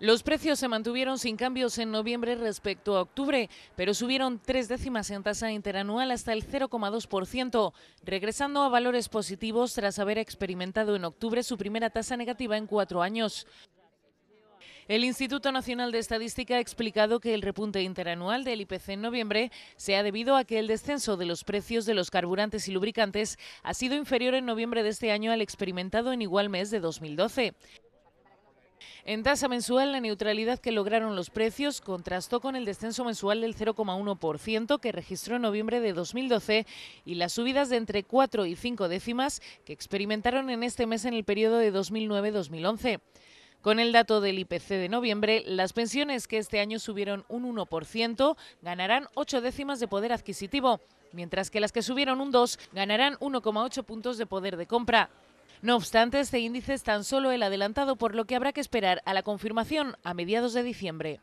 Los precios se mantuvieron sin cambios en noviembre respecto a octubre, pero subieron tres décimas en tasa interanual hasta el 0,2%, regresando a valores positivos tras haber experimentado en octubre su primera tasa negativa en cuatro años. El Instituto Nacional de Estadística ha explicado que el repunte interanual del IPC en noviembre se ha debido a que el descenso de los precios de los carburantes y lubricantes ha sido inferior en noviembre de este año al experimentado en igual mes de 2012. En tasa mensual, la neutralidad que lograron los precios contrastó con el descenso mensual del 0,1% que registró en noviembre de 2012 y las subidas de entre 4 y 5 décimas que experimentaron en este mes en el periodo de 2009-2011. Con el dato del IPC de noviembre, las pensiones que este año subieron un 1% ganarán 8 décimas de poder adquisitivo, mientras que las que subieron un 2 ganarán 1,8 puntos de poder de compra. No obstante, este índice es tan solo el adelantado, por lo que habrá que esperar a la confirmación a mediados de diciembre.